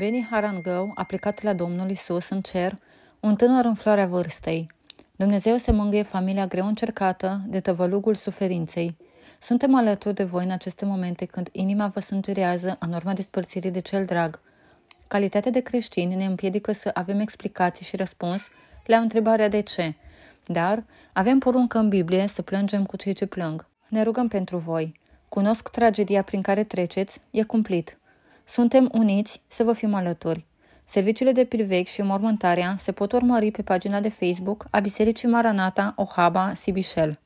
Beni Harangău a plecat la Domnul Isus în cer, un tânăr în floarea vârstei. Dumnezeu se mângâie familia greu încercată de tăvălugul suferinței. Suntem alături de voi în aceste momente când inima vă sângerează în urma despărțirii de cel drag. Calitatea de creștini ne împiedică să avem explicații și răspuns la întrebarea de ce, dar avem poruncă în Biblie să plângem cu cei ce plâng. Ne rugăm pentru voi. Cunosc tragedia prin care treceți, e cumplit. Suntem uniți să vă fim alături. Serviciile de pilvec și mormântarea se pot urmări pe pagina de Facebook a Bisericii Maranata Ohaba Sibișel.